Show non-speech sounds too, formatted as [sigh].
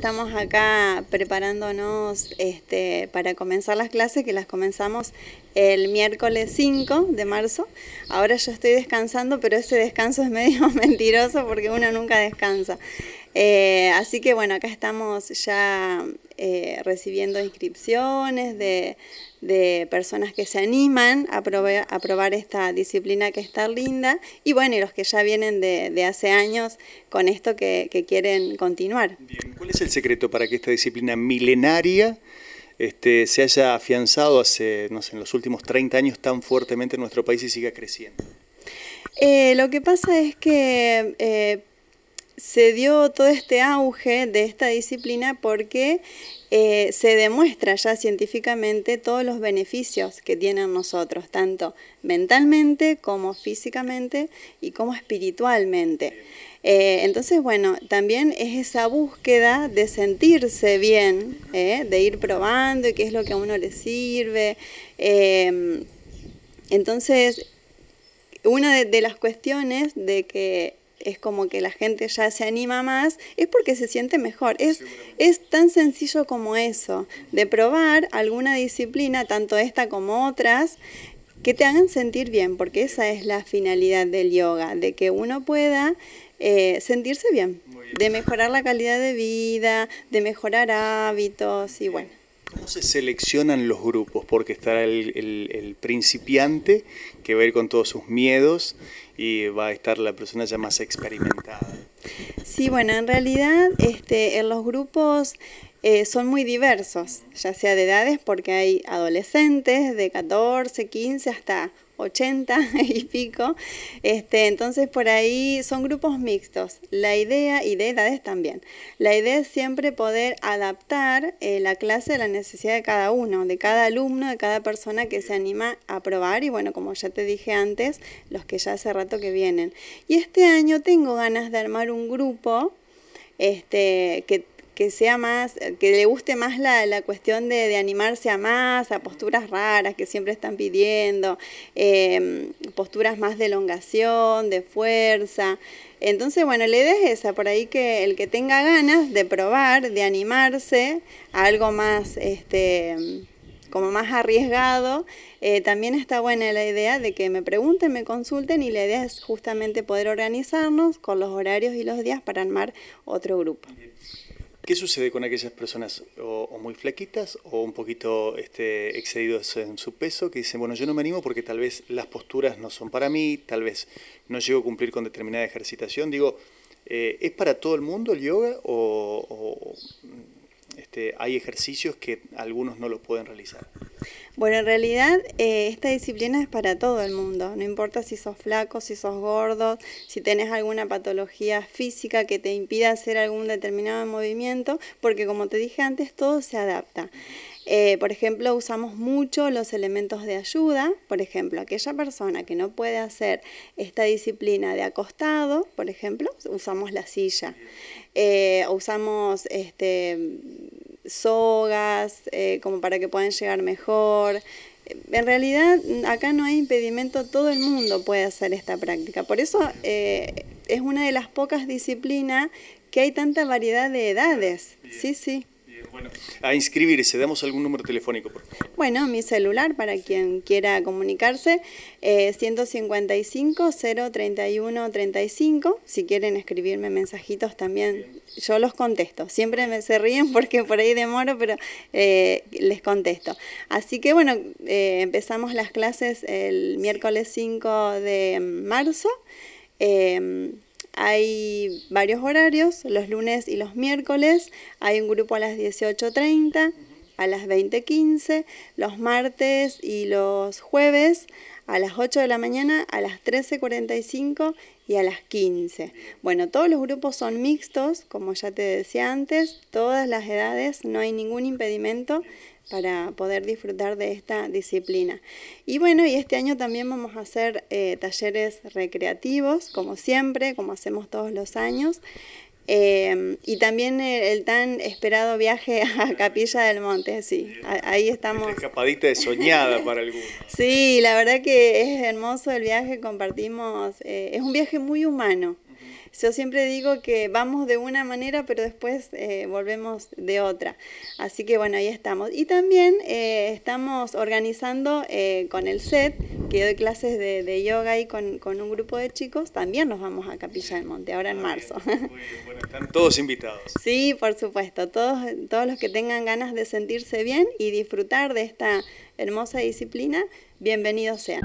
estamos acá preparándonos este, para comenzar las clases, que las comenzamos el miércoles 5 de marzo. Ahora yo estoy descansando, pero ese descanso es medio [laughs] mentiroso porque uno nunca descansa. Eh, así que bueno, acá estamos ya eh, recibiendo inscripciones de, personas que se animan a, probar, esta disciplina que está linda y bueno, y los que ya vienen de, hace años con esto que, quieren continuar. Bien. ¿Cuál es el secreto para que esta disciplina milenaria este, se haya afianzado hace, no sé, en los últimos 30 años tan fuertemente en nuestro país y siga creciendo? Eh, lo que pasa es que eh, se dio todo este auge de esta disciplina porque eh, se demuestra ya científicamente todos los beneficios que tienen nosotros, tanto mentalmente como físicamente y como espiritualmente. Eh, entonces, bueno, también es esa búsqueda de sentirse bien, eh, de ir probando y qué es lo que a uno le sirve. Em, entonces, una de las cuestiones de que es como que la gente ya se anima más, es porque se siente mejor. Es, es tan sencillo como eso, de probar alguna disciplina, tanto esta como otras, que te hagan sentir bien, porque esa es la finalidad del yoga, de que uno pueda eh, sentirse bien, de mejorar la calidad de vida, de mejorar hábitos y bueno. ¿Cómo se seleccionan los grupos? Porque estará el, principiante que va a ir con todos sus miedos y va a estar la persona ya más experimentada. Sí, bueno, en realidad este, en los grupos eh, son muy diversos, ya sea de edades, porque hay adolescentes de 14, 15 hasta 80 [laughs] y pico. Este, entonces por ahí son grupos mixtos. La idea, y de edades también, la idea es siempre poder adaptar eh, la clase a la necesidad de cada uno, de cada alumno, de cada persona que se anima a probar. Y bueno, como ya te dije antes, los que ya hace rato que vienen. Y este año tengo ganas de armar un grupo este, que que sea más, eh, que le guste más la, cuestión de, animarse a más, a posturas raras que siempre están pidiendo, em, posturas más de elongación, de fuerza. Entonces, bueno, la idea es esa, por ahí que el que tenga ganas de probar, de animarse a algo más, este, como más arriesgado, eh, también está buena la idea de que me pregunten, me consulten y la idea es justamente poder organizarnos con los horarios y los días para armar otro grupo. ¿Qué sucede con aquellas personas o, muy flaquitas o un poquito este, excedidos en su peso que dicen, bueno, yo no me animo porque tal vez las posturas no son para mí, tal vez no llego a cumplir con determinada ejercitación? Digo, eh, ¿es para todo el mundo el yoga o este, hay ejercicios que algunos no lo pueden realizar. Bueno, en realidad eh, esta disciplina es para todo el mundo, no importa si sos flaco, si sos gordo, si tenés alguna patología física que te impida hacer algún determinado movimiento, porque como te dije antes, todo se adapta. Eh, por ejemplo, usamos mucho los elementos de ayuda, por ejemplo, aquella persona que no puede hacer esta disciplina de acostado, por ejemplo, usamos la silla, eh, usamos este, sogas eh, como para que puedan llegar mejor. Eh, en realidad acá no hay impedimento, todo el mundo puede hacer esta práctica. Por eso es una de las pocas disciplinas que hay tanta variedad de edades. Sí, sí bueno, a inscribirse. Damos algún número telefónico, por Bueno, mi celular para quien quiera comunicarse, eh, 155-031-35. Si quieren escribirme mensajitos también, yo los contesto. Siempre me se ríen [laughs] porque por ahí demoro, pero eh, les contesto. Así que bueno, eh, empezamos las clases el miércoles 5 de marzo. Em, hay varios horarios, los lunes y los miércoles. Hay un grupo a las 18.30 a las 20.15, los martes y los jueves a las 8 de la mañana, a las 13.45 y a las 15. Bueno, todos los grupos son mixtos, como ya te decía antes, todas las edades, no hay ningún impedimento para poder disfrutar de esta disciplina. Y bueno, y este año también vamos a hacer eh, talleres recreativos, como siempre, como hacemos todos los años. Em, y también el, tan esperado viaje [laughs] a Capilla del Monte, sí, ahí estamos. escapadita de soñada [laughs] para algunos. sí, la verdad que es hermoso el viaje, compartimos, eh, es un viaje muy humano. Yo siempre digo que vamos de una manera, pero después eh, volvemos de otra. Así que bueno, ahí estamos. Y también eh, estamos organizando eh, con el set, que doy clases de, yoga y con, un grupo de chicos, también nos vamos a Capilla del Monte, ahora en marzo. muy bien. Bueno, están todos invitados. Sí, por supuesto, todos, todos los que tengan ganas de sentirse bien y disfrutar de esta hermosa disciplina, bienvenidos sean.